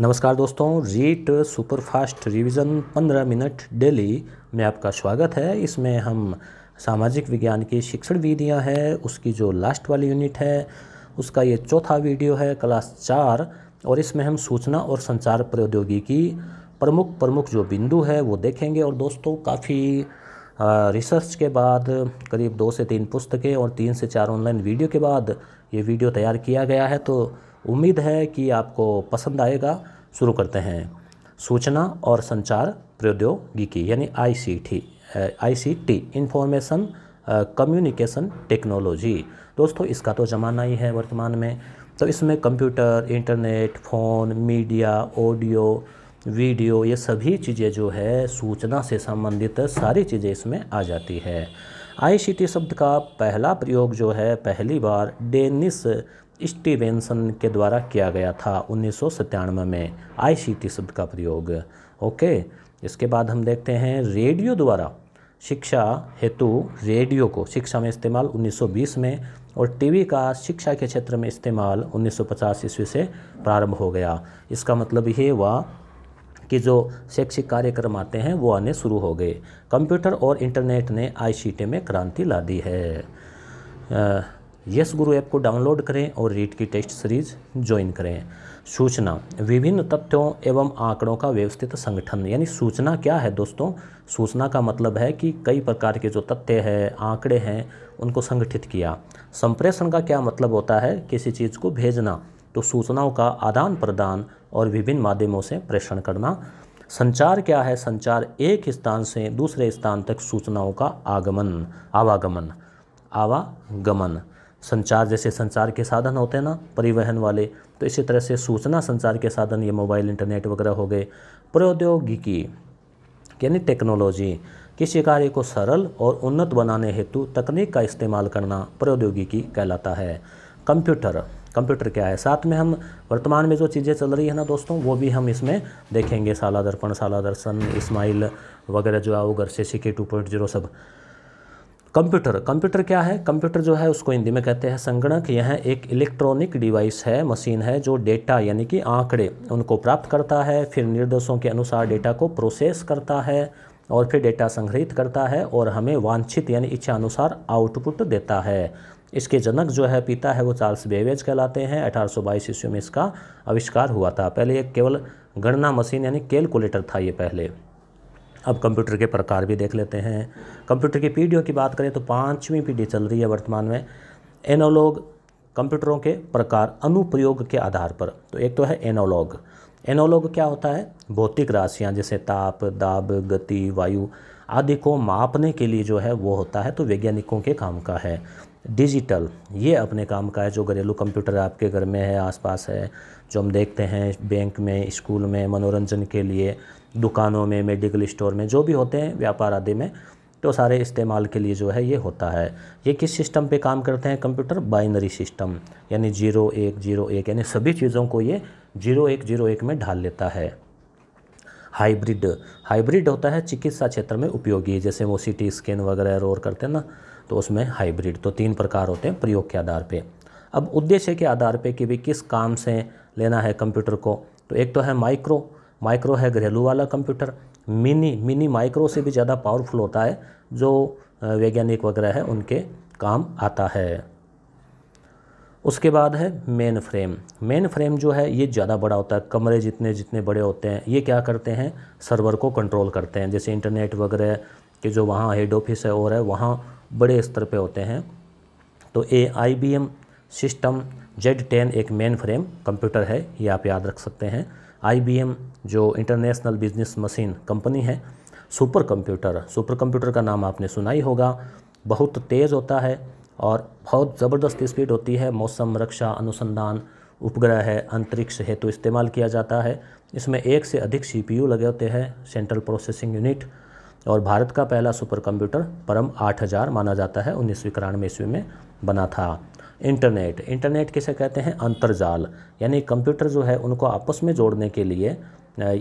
नमस्कार दोस्तों REET superfast revision 15 मिनट डेली में आपका स्वागत है इसमें हम सामाजिक विज्ञान की शिक्षण विधियां हैं उसकी जो लास्ट वाली यूनिट है उसका ये चौथा वीडियो है क्लास चार और इसमें हम सूचना और संचार प्रौद्योगिकी प्रमुख प्रमुख जो बिंदु है वो देखेंगे और दोस्तों काफ़ी रिसर्च के बाद करीब दो से तीन पुस्तकें और तीन से चार ऑनलाइन वीडियो के बाद ये वीडियो तैयार किया गया है तो उम्मीद है कि आपको पसंद आएगा शुरू करते हैं सूचना और संचार प्रौद्योगिकी यानी ICT ICT information communication technology दोस्तों इसका तो ज़माना ही है वर्तमान में तो इसमें computer internet phone media audio video ये सभी चीज़ें जो है सूचना से संबंधित सारी चीज़ें इसमें आ जाती है आईसीटी शब्द का पहला प्रयोग जो है पहली बार डेनिस स्टीवेंसन के द्वारा किया गया था उन्नीस में आईसीटी शब्द का प्रयोग ओके इसके बाद हम देखते हैं रेडियो द्वारा शिक्षा हेतु रेडियो को शिक्षा में इस्तेमाल 1920 में और टीवी का शिक्षा के क्षेत्र में इस्तेमाल 1950 ईस्वी से प्रारंभ हो गया इसका मतलब ये हुआ कि जो शैक्षिक कार्यक्रम आते हैं वो आने शुरू हो गए कंप्यूटर और इंटरनेट ने आईसीटी में क्रांति ला दी है आ, यस गुरु ऐप को डाउनलोड करें और रीट की टेस्ट सीरीज ज्वाइन करें सूचना विभिन्न तथ्यों एवं आंकड़ों का व्यवस्थित संगठन यानी सूचना क्या है दोस्तों सूचना का मतलब है कि कई प्रकार के जो तथ्य है आंकड़े हैं उनको संगठित किया संप्रेषण का क्या मतलब होता है किसी चीज़ को भेजना तो सूचनाओं का आदान प्रदान और विभिन्न माध्यमों से प्रेषण करना संचार क्या है संचार एक स्थान से दूसरे स्थान तक सूचनाओं का आगमन आवागमन आवागमन संचार जैसे संचार के साधन होते हैं ना परिवहन वाले तो इसी तरह से सूचना संचार के साधन ये मोबाइल इंटरनेट वगैरह हो गए प्रौद्योगिकी यानी टेक्नोलॉजी किसी कार्य को सरल और उन्नत बनाने हेतु तकनीक का इस्तेमाल करना प्रौद्योगिकी कहलाता है कंप्यूटर कंप्यूटर क्या है साथ में हम वर्तमान में जो चीज़ें चल रही है ना दोस्तों वो भी हम इसमें देखेंगे साला दर्पण साला दर्शन इस्माइल वगैरह जो है वो घर से के टू पॉइंट जीरो सब कंप्यूटर कंप्यूटर क्या है कंप्यूटर जो है उसको हिंदी में कहते हैं संगणक यह एक इलेक्ट्रॉनिक डिवाइस है मशीन है जो डेटा यानी कि आंकड़े उनको प्राप्त करता है फिर निर्देशों के अनुसार डेटा को प्रोसेस करता है और फिर डेटा संग्रहित करता है और हमें वांछित यानी इच्छा अनुसार आउटपुट देता है इसके जनक जो है पिता है वो चार्ल्स बेवेज कहलाते हैं अठारह ईस्वी में इसका आविष्कार हुआ था पहले ये केवल गणना मशीन यानी कैलकुलेटर था ये पहले अब कंप्यूटर के प्रकार भी देख लेते हैं कंप्यूटर की पीढ़ियों की बात करें तो पाँचवीं पीढ़ी चल रही है वर्तमान में एनोलॉग कंप्यूटरों के प्रकार अनुप्रयोग के आधार पर तो एक तो है एनोलॉग एनोलॉग क्या होता है भौतिक राशियाँ जैसे ताप दाब गति वायु आदि को मापने के लिए जो है वो होता है तो वैज्ञानिकों के काम का है डिजिटल ये अपने काम का है जो घरेलू कंप्यूटर आपके घर में है आसपास है जो हम देखते हैं बैंक में स्कूल में मनोरंजन के लिए दुकानों में मेडिकल स्टोर में जो भी होते हैं व्यापार आदि में तो सारे इस्तेमाल के लिए जो है ये होता है ये किस सिस्टम पे काम करते हैं कंप्यूटर बाइनरी सिस्टम यानी जीरो एक जीरो एक यानी सभी चीज़ों को ये जीरो एक जीरो एक में ढाल लेता है हाइब्रिड हाइब्रिड होता है चिकित्सा क्षेत्र में उपयोगी जैसे वो सी टी स्कैन वगैरह रोर करते हैं ना तो उसमें हाइब्रिड तो तीन प्रकार होते हैं प्रयोग के आधार पर अब उद्देश्य के आधार पर कि भी किस काम से लेना है कंप्यूटर को तो एक तो है माइक्रो माइक्रो है घरेलू वाला कंप्यूटर मिनी मिनी माइक्रो से भी ज़्यादा पावरफुल होता है जो वैज्ञानिक वगैरह है उनके काम आता है उसके बाद है मेन फ्रेम मेन फ्रेम जो है ये ज़्यादा बड़ा होता है कमरे जितने जितने बड़े होते हैं ये क्या करते हैं सर्वर को कंट्रोल करते हैं जैसे इंटरनेट वगैरह के जो वहाँ हेड ऑफिस है और है वहाँ बड़े स्तर पे होते हैं तो a I B M system Z ten एक मेन फ्रेम कंप्यूटर है ये आप याद रख सकते हैं आईबीएम जो इंटरनेशनल बिजनेस मशीन कंपनी है सुपर कंप्यूटर सुपर कंप्यूटर का नाम आपने सुना ही होगा बहुत तेज़ होता है और बहुत ज़बरदस्त स्पीड होती है मौसम रक्षा अनुसंधान उपग्रह है अंतरिक्ष हेतु तो इस्तेमाल किया जाता है इसमें एक से अधिक सी लगे होते हैं सेंट्रल प्रोसेसिंग यूनिट और भारत का पहला सुपर कंप्यूटर परम 8000 माना जाता है उन्नीसवीं करानवे ईस्वी में बना था इंटरनेट इंटरनेट किसे कहते हैं अंतरजाल यानी कंप्यूटर जो है उनको आपस में जोड़ने के लिए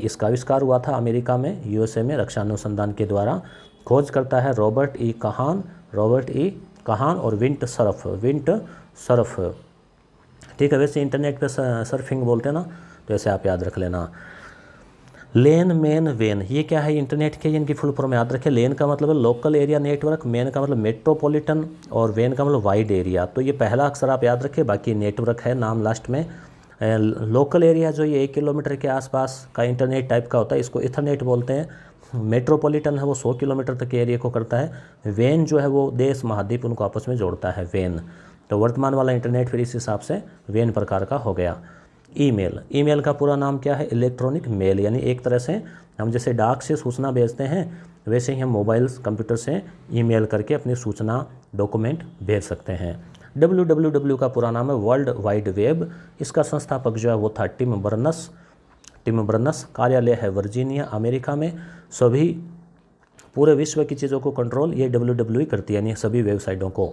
इसका आविष्कार हुआ था अमेरिका में यूएसए में रक्षा अनुसंधान के द्वारा खोज करता है रॉबर्ट ई कहान रॉबर्ट ई कहान और विंट सरफ विंट सरफ ठीक है वैसे इंटरनेट पे सर्फिंग बोलते हैं ना तो ऐसे आप याद रख लेना लेन मेन वेन ये क्या है इंटरनेट के इनकी फुल फॉर्म याद रखें लेन का मतलब है लोकल एरिया नेटवर्क मेन का मतलब मेट्रोपॉलिटन और वेन का मतलब वाइड एरिया तो ये पहला अक्सर आप याद रखें बाकी नेटवर्क है नाम लास्ट में लोकल एरिया जो ये एक किलोमीटर के आसपास का इंटरनेट टाइप का होता है इसको इथरनेट बोलते हैं मेट्रोपॉलिटन है वो सौ किलोमीटर तक के एरिया को करता है वेन जो है वो देश महाद्वीप उनको आपस में जोड़ता है वेन तो वर्तमान वाला इंटरनेट फिर इस हिसाब से वेन प्रकार का हो गया ईमेल ईमेल का पूरा नाम क्या है इलेक्ट्रॉनिक मेल यानी एक तरह से हम जैसे डाक से सूचना भेजते हैं वैसे ही हम मोबाइल कंप्यूटर से ईमेल करके अपनी सूचना डॉक्यूमेंट भेज सकते हैं डब्ल्यू डब्ल्यू डब्ल्यू का पूरा नाम है वर्ल्ड वाइड वेब इसका संस्थापक जो है वो था टिम बर्नस टिम बर्नस कार्यालय है वर्जीनिया अमेरिका में सभी पूरे विश्व की चीज़ों को कंट्रोल ये डब्ल्यू डब्ल्यू करती है यानी सभी वेबसाइटों को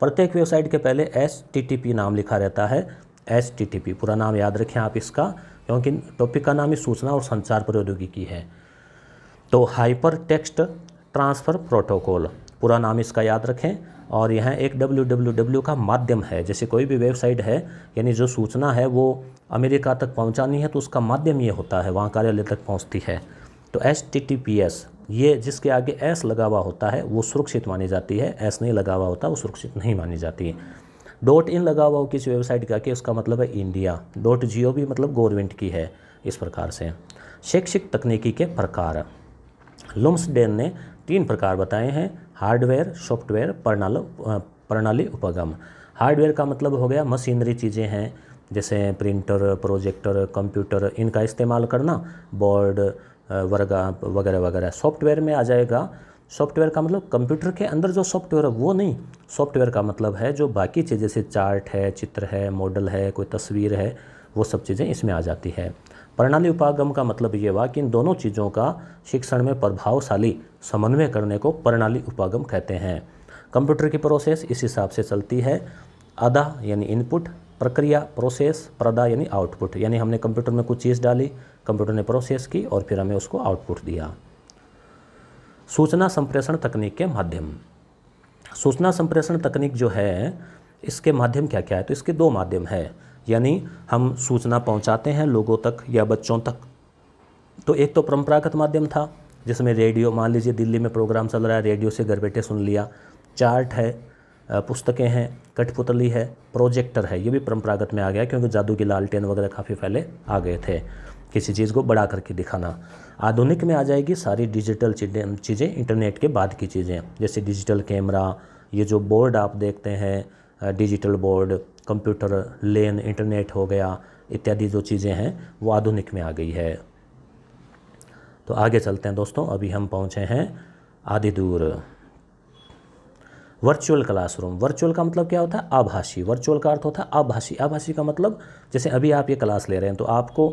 प्रत्येक वेबसाइट के पहले एस टी टी पी नाम लिखा रहता है एच टी टी पी पूरा नाम याद रखें आप इसका क्योंकि टॉपिक का नाम ही सूचना और संचार प्रौद्योगिकी है तो हाइपर टेक्स्ट ट्रांसफ़र प्रोटोकॉल पूरा नाम इसका याद रखें और यह एक डब्ल्यू का माध्यम है जैसे कोई भी वेबसाइट है यानी जो सूचना है वो अमेरिका तक पहुंचानी है तो उसका माध्यम ये होता है वहाँ कार्यालय तक पहुँचती है तो एस ये जिसके आगे एस लगा हुआ होता है वो सुरक्षित मानी जाती है एस नहीं लगा हुआ होता वो सुरक्षित नहीं मानी जाती है डॉट इन लगा हुआ हो किसी वेबसाइट का कि उसका मतलब है इंडिया डॉट जी मतलब गवर्नमेंट की है इस प्रकार से शैक्षिक तकनीकी के प्रकार लुम्सडेन ने तीन प्रकार बताए हैं हार्डवेयर सॉफ्टवेयर प्रणाल प्रणाली उपगम हार्डवेयर का मतलब हो गया मशीनरी चीज़ें हैं जैसे प्रिंटर प्रोजेक्टर कंप्यूटर इनका इस्तेमाल करना बोर्ड वर्गा वगैरह वगैरह सॉफ्टवेयर में आ जाएगा सॉफ्टवेयर का मतलब कंप्यूटर के अंदर जो सॉफ्टवेयर है वो नहीं सॉफ्टवेयर का मतलब है जो बाकी चीज़ जैसे चार्ट है चित्र है मॉडल है कोई तस्वीर है वो सब चीज़ें इसमें आ जाती है प्रणाली उपागम का मतलब ये हुआ कि इन दोनों चीज़ों का शिक्षण में प्रभावशाली समन्वय करने को प्रणाली उपागम कहते हैं कंप्यूटर की प्रोसेस इस हिसाब से चलती है आधा यानी इनपुट प्रक्रिया प्रोसेस प्रदा यानी आउटपुट यानी हमने कंप्यूटर में कुछ चीज़ डाली कंप्यूटर ने प्रोसेस की और फिर हमें उसको आउटपुट दिया सूचना संप्रेषण तकनीक के माध्यम सूचना संप्रेषण तकनीक जो है इसके माध्यम क्या क्या है तो इसके दो माध्यम है यानी हम सूचना पहुंचाते हैं लोगों तक या बच्चों तक तो एक तो परंपरागत माध्यम था जिसमें रेडियो मान लीजिए दिल्ली में प्रोग्राम चल रहा है रेडियो से घर बैठे सुन लिया चार्ट है पुस्तकें हैं कठपुतली है प्रोजेक्टर है ये भी परंपरागत में आ गया क्योंकि जादू की लालटेन वगैरह काफ़ी पहले आ गए थे किसी चीज़ को बढ़ा करके दिखाना आधुनिक में आ जाएगी सारी डिजिटल चीज़ें चीज़ें इंटरनेट के बाद की चीज़ें जैसे डिजिटल कैमरा ये जो बोर्ड आप देखते हैं digital board computer LAN internet हो गया इत्यादि जो चीज़ें हैं वो आधुनिक में आ गई है तो आगे चलते हैं दोस्तों अभी हम पहुँचे हैं आदि दूर वर्चुअल क्लासरूम वर्चुअल का मतलब क्या होता है आभाषी वर्चुअल का अर्थ होता है आभाषी आभाषी का मतलब जैसे अभी आप ये क्लास ले रहे हैं तो आपको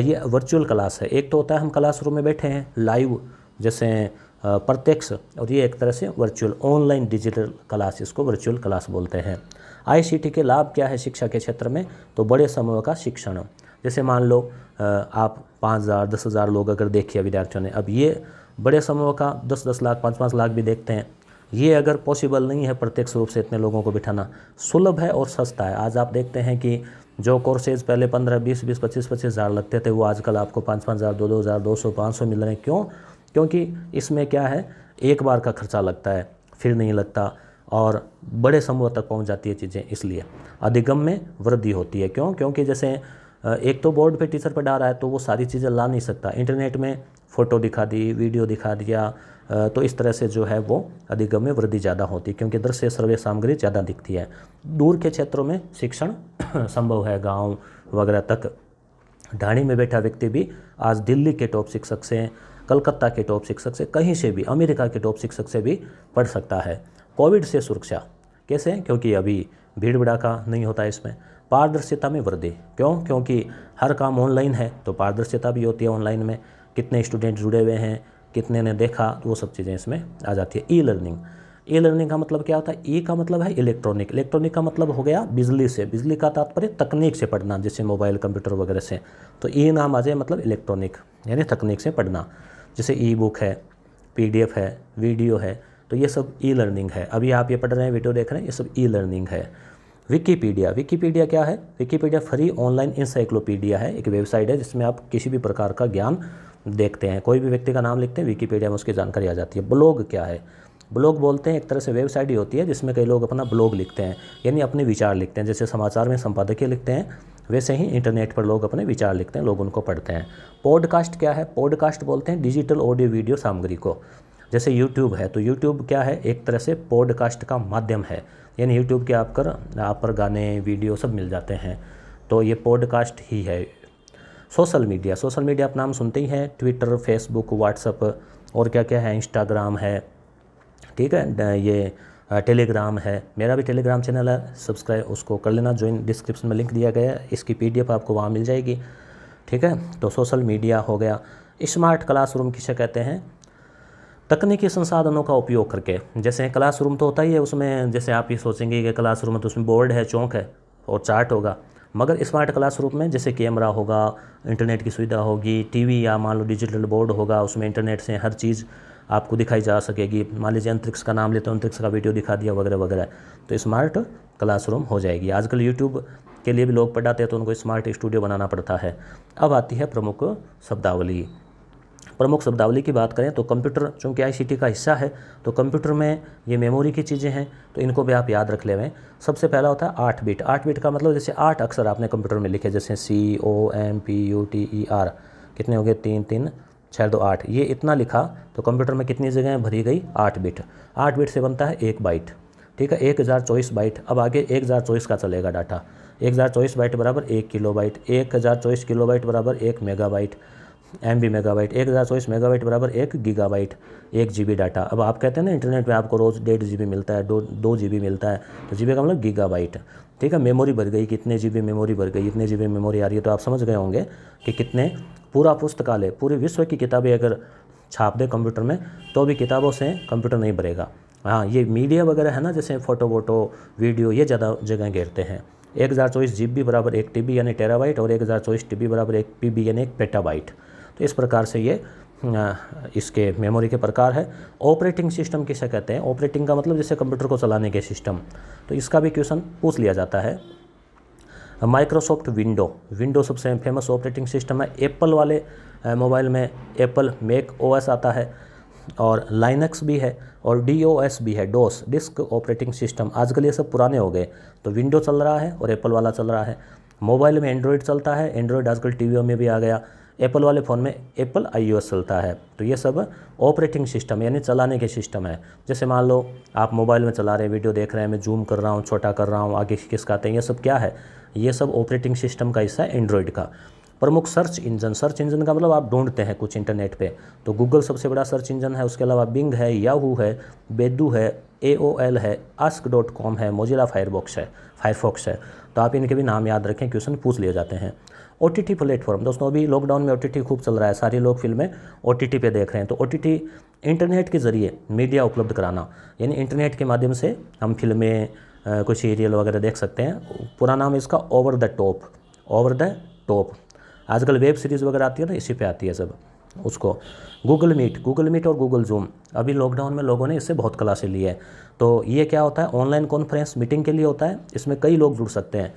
ये वर्चुअल क्लास है एक तो होता है हम क्लासरूम में बैठे हैं लाइव जैसे प्रत्यक्ष और ये एक तरह से वर्चुअल ऑनलाइन डिजिटल क्लास इसको वर्चुअल क्लास बोलते हैं आईसीटी के लाभ क्या है शिक्षा के क्षेत्र में तो बड़े समूह का शिक्षण जैसे मान लो आप पाँच हज़ार दस हज़ार लोग अगर देखिए विद्यार्थियों ने अब ये बड़े समूह का दस दस लाख पाँच पाँच लाख भी देखते हैं ये अगर पॉसिबल नहीं है प्रत्यक्ष रूप से इतने लोगों को बिठाना सुलभ है और सस्ता है आज आप देखते हैं कि जो कोर्सेज पहले पंद्रह बीस बीस पच्चीस पच्चीस हज़ार लगते थे वो आजकल आपको पाँच पाँच हज़ार दो दो हज़ार दो सौ पाँच सौ मिल रहे हैं क्यों क्योंकि इसमें क्या है एक बार का खर्चा लगता है फिर नहीं लगता और बड़े समूह तक पहुंच जाती है चीज़ें इसलिए अधिगम में वृद्धि होती है क्यों क्योंकि जैसे एक तो बोर्ड पे टीचर पर डाल रहा है तो वो सारी चीज़ें ला नहीं सकता इंटरनेट में फ़ोटो दिखा दी वीडियो दिखा दिया तो इस तरह से जो है वो अधिगम में वृद्धि ज़्यादा होती है क्योंकि दृश्य सर्वे सामग्री ज़्यादा दिखती है दूर के क्षेत्रों में शिक्षण संभव है गाँव वगैरह तक ढाणी में बैठा व्यक्ति भी आज दिल्ली के टॉप शिक्षक से कलकत्ता के टॉप शिक्षक से कहीं से भी अमेरिका के टॉप शिक्षक से भी पढ़ सकता है कोविड से सुरक्षा कैसे क्योंकि अभी भीड़ भड़ाका नहीं होता इसमें पारदर्शिता में वृद्धि क्यों क्योंकि हर काम ऑनलाइन है तो पारदर्शिता भी होती है ऑनलाइन में कितने स्टूडेंट जुड़े हुए हैं कितने ने देखा तो वो सब चीज़ें इसमें आ जाती है ई लर्निंग ई लर्निंग का मतलब क्या होता है ई e का मतलब है इलेक्ट्रॉनिक इलेक्ट्रॉनिक का मतलब हो गया बिजली से बिजली का तात्पर्य तकनीक से पढ़ना जैसे मोबाइल कंप्यूटर वगैरह से तो ई e नाम आ जाए मतलब इलेक्ट्रॉनिक यानी तकनीक से पढ़ना जैसे ई बुक है पी है वीडियो है तो ये सब ई लर्निंग है अभी आप ये पढ़ रहे हैं वीडियो देख रहे हैं ये सब ई लर्निंग है विकीपीडिया विकीपीडिया क्या है विकीपीडिया फ्री ऑनलाइन इंसाइक्लोपीडिया है एक वेबसाइट है जिसमें आप किसी भी प्रकार का ज्ञान देखते हैं कोई भी व्यक्ति का नाम लिखते हैं विकीपीडिया में उसकी जानकारी आ जाती है ब्लॉग क्या है ब्लॉग बोलते हैं एक तरह से वेबसाइट ही होती है जिसमें कई लोग अपना ब्लॉग लिखते हैं यानी अपने विचार लिखते हैं जैसे समाचार में संपादकीय लिखते हैं वैसे ही इंटरनेट पर लोग अपने विचार लिखते हैं लोग उनको पढ़ते हैं पॉडकास्ट क्या है पॉडकास्ट बोलते हैं डिजिटल ऑडियो वीडियो सामग्री को जैसे यूट्यूब है तो यूट्यूब क्या है एक तरह से पॉडकास्ट का माध्यम है यानी यूट्यूब के आप कर आप पर गाने वीडियो सब मिल जाते हैं तो ये पॉडकास्ट ही है सोशल मीडिया सोशल मीडिया आप नाम सुनते ही हैं ट्विटर फेसबुक व्हाट्सअप और क्या क्या है इंस्टाग्राम है ठीक है ये टेलीग्राम है मेरा भी टेलीग्राम चैनल है सब्सक्राइब उसको कर लेना ज्वाइन डिस्क्रिप्शन में लिंक दिया गया है इसकी पीडीएफ आपको वहाँ मिल जाएगी ठीक है तो सोशल मीडिया हो गया स्मार्ट क्लासरूम किसे कहते हैं तकनीकी संसाधनों का उपयोग करके जैसे क्लासरूम तो होता ही है उसमें जैसे आप ये सोचेंगे कि क्लासरूम है तो उसमें बोर्ड है चौक है और चार्ट होगा मगर स्मार्ट क्लास रूप में जैसे कैमरा होगा इंटरनेट की सुविधा होगी टीवी या मान लो डिजिटल बोर्ड होगा उसमें इंटरनेट से हर चीज़ आपको दिखाई जा सकेगी मान लीजिए अंतरिक्ष का नाम लेते हैं अंतरिक्ष का वीडियो दिखा दिया वगैरह वगैरह तो स्मार्ट क्लासरूम हो जाएगी आजकल यूट्यूब के लिए भी लोग पढ़ाते हैं तो उनको स्मार्ट स्टूडियो बनाना पड़ता है अब आती है प्रमुख शब्दावली प्रमुख शब्दावली की बात करें तो कंप्यूटर चूँकि आई का हिस्सा है तो कंप्यूटर में ये मेमोरी की चीज़ें हैं तो इनको भी आप याद रख ले सबसे पहला होता है आठ बीट आठ बीट का मतलब जैसे आठ अक्सर आपने कंप्यूटर में लिखे जैसे C O M P U T E R कितने हो गए तीन तीन छः दो आठ ये इतना लिखा तो कंप्यूटर में कितनी जगह भरी गई आठ बिट आठ बिट से बनता है एक बाइट ठीक है एक हज़ार चौबीस बाइट अब आगे एक हज़ार चौबीस का चलेगा डाटा एक हज़ार चौबीस बाइट बराबर एक किलो बाइट एक हज़ार चौबीस किलो बाइट बराबर एक megabyte M B megabyte एक हज़ार चौबीस मेगावाइट बराबर एक गीगाबाइट एक जी बी डाटा अब आप कहते हैं ना इंटरनेट में आपको रोज़ डेढ़ जी बी मिलता है दो दो जी बी मिलता है तो जी बी का मतलब गीगाबाइट ठीक है मेमोरी भर गई कितने जी बी मेमोरी भर गई इतने जी बी मेमोरी आ रही है तो आप समझ गए होंगे कि कितने पूरा पुस्तकालय पूरे विश्व की किताबें अगर छाप दे कंप्यूटर में तो भी किताबों से कंप्यूटर नहीं भरेगा हाँ ये मीडिया वगैरह है ना जैसे फ़ोटो वोटो वीडियो ये ज़्यादा जगह घेरते हैं एक हज़ार चौबीस जी बी बराबर एक टी बी यानी टेराबाइट और एक हज़ार चौबीस टी बी बराबर एक पी बी यानी एक पेटाबाइट तो इस प्रकार से ये इसके मेमोरी के प्रकार है ऑपरेटिंग सिस्टम किसे कहते हैं ऑपरेटिंग का मतलब जैसे कंप्यूटर को चलाने के सिस्टम तो इसका भी क्वेश्चन पूछ लिया जाता है माइक्रोसॉफ्ट विंडो विंडो सबसे फेमस ऑपरेटिंग सिस्टम है एप्पल वाले मोबाइल में एप्पल मेक ओएस आता है और लाइनक्स भी है और डी भी है डोस डिस्क ऑपरेटिंग सिस्टम आजकल ये सब पुराने हो गए तो विंडो चल रहा है और एप्पल वाला चल रहा है मोबाइल में एंड्रॉयड चलता है एंड्रॉयड आजकल टीवीओ में भी आ गया एप्पल वाले फ़ोन में एप्पल आई चलता है तो ये सब ऑपरेटिंग सिस्टम यानी चलाने के सिस्टम है जैसे मान लो आप मोबाइल में चला रहे हैं वीडियो देख रहे हैं मैं जूम कर रहा हूँ छोटा कर रहा हूँ आगे खिसकाते हैं ये सब क्या है ये सब ऑपरेटिंग सिस्टम का हिस्सा है एंड्रॉयड का प्रमुख सर्च इंजन सर्च इंजन का मतलब आप ढूंढते हैं कुछ इंटरनेट पे तो गूगल सबसे बड़ा सर्च इंजन है उसके अलावा बिंग है याहू है बेदू है ए ओ एल है आस्क डॉट कॉम है मोजिला फायरबॉक्स है फायरफॉक्स है तो आप इनके भी नाम याद रखें क्वेश्चन पूछ लिए जाते हैं ओ टी टी प्लेटफॉर्म दोस्तों अभी लॉकडाउन में ओ टी टी खूब चल रहा है सारे लोग फिल्में ओ टी टी पे देख रहे हैं तो ओ टी टी इंटरनेट के ज़रिए मीडिया उपलब्ध कराना यानी इंटरनेट के माध्यम से हम फिल्में कुछ सीरियल वगैरह देख सकते हैं पूरा नाम इसका over the top over the top आजकल वेब सीरीज़ वगैरह आती है ना इसी पे आती है सब उसको गूगल मीट गूगल मीट और गूगल जूम अभी लॉकडाउन में लोगों ने इससे बहुत क्लासे ली है तो ये क्या होता है ऑनलाइन कॉन्फ्रेंस मीटिंग के लिए होता है इसमें कई लोग जुड़ सकते हैं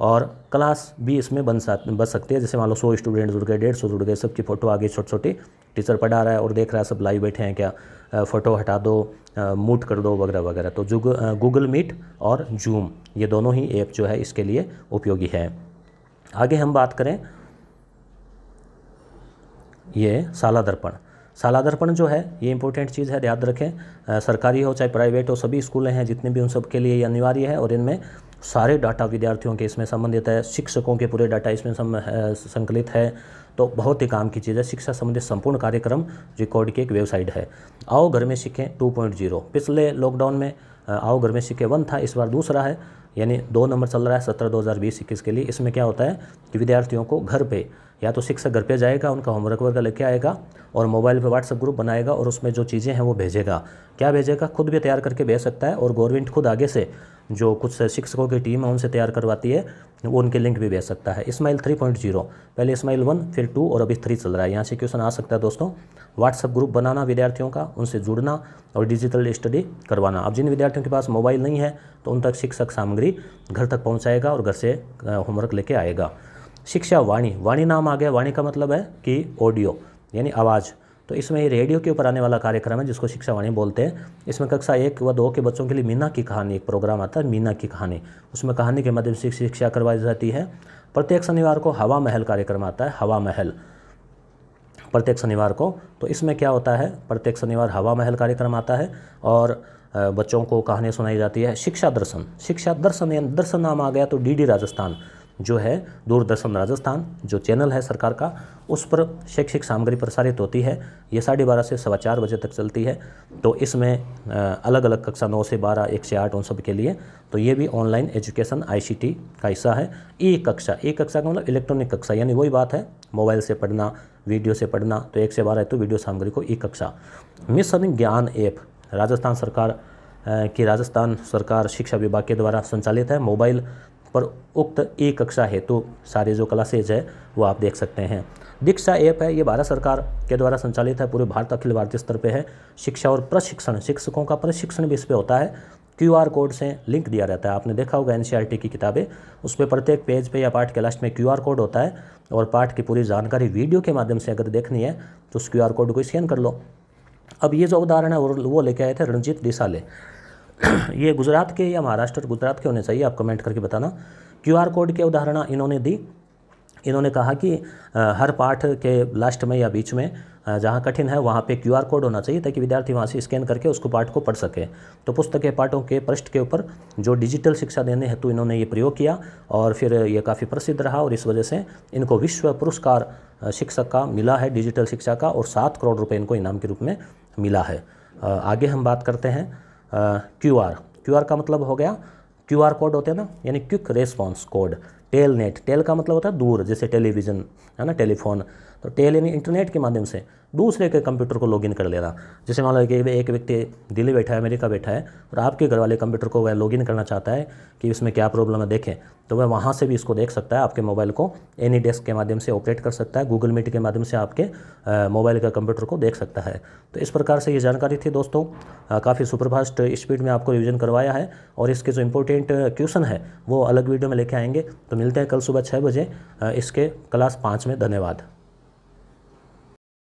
और क्लास भी इसमें बन सा बच सकती है जैसे मान लो सौ स्टूडेंट जुड़ गए डेढ़ सौ जुड़ गए सबकी फ़ोटो आ गई छोटी छोटी टीचर पढ़ा रहा है और देख रहा है सब लाइव बैठे हैं क्या फ़ोटो हटा दो मूट कर दो वगैरह वगैरह तो जुग गूगल मीट और जूम ये दोनों ही ऐप जो है इसके लिए उपयोगी है आगे हम बात करें ये साला दर्पण साला दर्पण जो है ये इंपॉर्टेंट चीज़ है याद रखें सरकारी हो चाहे प्राइवेट हो सभी स्कूलें हैं जितने भी उन सब के लिए ये अनिवार्य है और इनमें सारे डाटा विद्यार्थियों के इसमें संबंधित है शिक्षकों के पूरे डाटा इसमें संकलित है तो बहुत ही काम की चीज़ है शिक्षा संबंधित संपूर्ण कार्यक्रम रिकॉर्ड की एक वेबसाइट है आओ घर में सीखें 2.0 पिछले लॉकडाउन में आओ घर में सीखें वन था इस बार दूसरा है यानी दो नंबर चल रहा है सत्रह दो हज़ार बीस इक्कीस के लिए इसमें क्या होता है कि विद्यार्थियों को घर पर या तो शिक्षक घर पे जाएगा उनका होमवर्क वर्क लेके आएगा और मोबाइल पे व्हाट्सअप ग्रुप बनाएगा और उसमें जो चीज़ें हैं वो भेजेगा क्या भेजेगा खुद भी तैयार करके भेज सकता है और गवर्नमेंट खुद आगे से जो कुछ शिक्षकों की टीम है उनसे तैयार करवाती है वो उनके लिंक भी भेज सकता है स्माइल थ्री पॉइंट जीरो पहले स्माइल वन फिर टू और अभी थ्री चल रहा है यहाँ से क्वेश्चन आ सकता है दोस्तों व्हाट्सअप ग्रुप बनाना विद्यार्थियों का उनसे जुड़ना और डिजिटल स्टडी करवाना अब जिन विद्यार्थियों के पास मोबाइल नहीं है तो उन तक शिक्षक सामग्री घर तक पहुँचाएगा और घर से होमवर्क लेके आएगा शिक्षा वाणी वाणी नाम आ गया वाणी का मतलब है कि ऑडियो यानी आवाज़ तो इसमें रेडियो के ऊपर आने वाला कार्यक्रम है जिसको शिक्षावाणी बोलते हैं इसमें कक्षा एक व दो के बच्चों के लिए मीना की कहानी एक प्रोग्राम आता है मीना की कहानी उसमें कहानी के माध्यम से शिक्षा करवाई जाती है प्रत्येक शनिवार को हवा महल कार्यक्रम आता है हवा महल प्रत्येक शनिवार को तो इसमें क्या होता है प्रत्येक शनिवार हवा महल कार्यक्रम आता है और बच्चों को कहानी सुनाई जाती है शिक्षा दर्शन शिक्षा दर्शन दर्शन नाम आ गया तो डीडी राजस्थान जो है दूरदर्शन राजस्थान जो चैनल है सरकार का उस पर शैक्षिक सामग्री प्रसारित होती है ये साढ़े बारह से सवा चार बजे तक चलती है तो इसमें अलग अलग कक्षा नौ से बारह एक से आठ उन सब के लिए तो ये भी ऑनलाइन एजुकेशन आईसीटी का हिस्सा है ई कक्षा ई कक्षा का मतलब इलेक्ट्रॉनिक कक्षा यानी वही बात है मोबाइल से पढ़ना वीडियो से पढ़ना तो एक से बारह है तो वीडियो सामग्री को ई कक्षा मिशन ज्ञान ऐप राजस्थान सरकार की राजस्थान सरकार शिक्षा विभाग के द्वारा संचालित है मोबाइल पर उक्त ए कक्षा हेतु तो सारे जो क्लासेज है वो आप देख सकते हैं दीक्षा ऐप है ये भारत सरकार के द्वारा संचालित है पूरे भारत अखिल भारतीय स्तर पे है शिक्षा और प्रशिक्षण शिक्षकों का प्रशिक्षण भी इस पर होता है क्यू आर कोड से लिंक दिया रहता है आपने देखा होगा एन की किताबें उस पर प्रत्येक पेज पे या पाठ के लास्ट में क्यू आर कोड होता है और पाठ की पूरी जानकारी वीडियो के माध्यम से अगर देखनी है तो उस क्यू आर कोड को स्कैन कर लो अब ये जो उदाहरण है वो लेके आए थे रणजीत डिसाले ये गुजरात के या महाराष्ट्र गुजरात के होने चाहिए आप कमेंट करके बताना क्यूआर कोड के उदाहरण इन्होंने दी इन्होंने कहा कि हर पाठ के लास्ट में या बीच में जहाँ कठिन है वहाँ पे क्यूआर कोड होना चाहिए ताकि विद्यार्थी वहाँ से स्कैन करके उसको पाठ को पढ़ सके तो पुस्तकें पाठों के पृष्ठ के ऊपर जो डिजिटल शिक्षा देने हेतु इन्होंने ये प्रयोग किया और फिर ये काफ़ी प्रसिद्ध रहा और इस वजह से इनको विश्व पुरस्कार शिक्षक का मिला है डिजिटल शिक्षा का और सात करोड़ रुपये इनको इनाम के रूप में मिला है आगे हम बात करते हैं क्यू आर क्यू आर का मतलब हो गया क्यू आर कोड होते हैं ना यानी quick response code telnet tel का मतलब होता है दूर जैसे टेलीविज़न है ना टेलीफोन तो टेल यानी इंटरनेट के माध्यम से दूसरे के कंप्यूटर को लॉगिन कर लेना जैसे मान लो कि एक व्यक्ति दिल्ली बैठा है अमेरिका बैठा है और आपके घर वाले कंप्यूटर को वह लॉगिन करना चाहता है कि इसमें क्या प्रॉब्लम है देखें तो वह वहाँ से भी इसको देख सकता है आपके मोबाइल को एनी डेस्क के माध्यम से ऑपरेट कर सकता है गूगल मीट के माध्यम से आपके मोबाइल का कंप्यूटर को देख सकता है तो इस प्रकार से ये जानकारी थी दोस्तों काफ़ी सुपरफास्ट स्पीड में आपको रिविजन करवाया है और इसके जो इम्पोर्टेंट क्वेश्चन है वो अलग वीडियो में लेके आएंगे तो मिलते हैं कल सुबह छः बजे इसके क्लास पाँच में धन्यवाद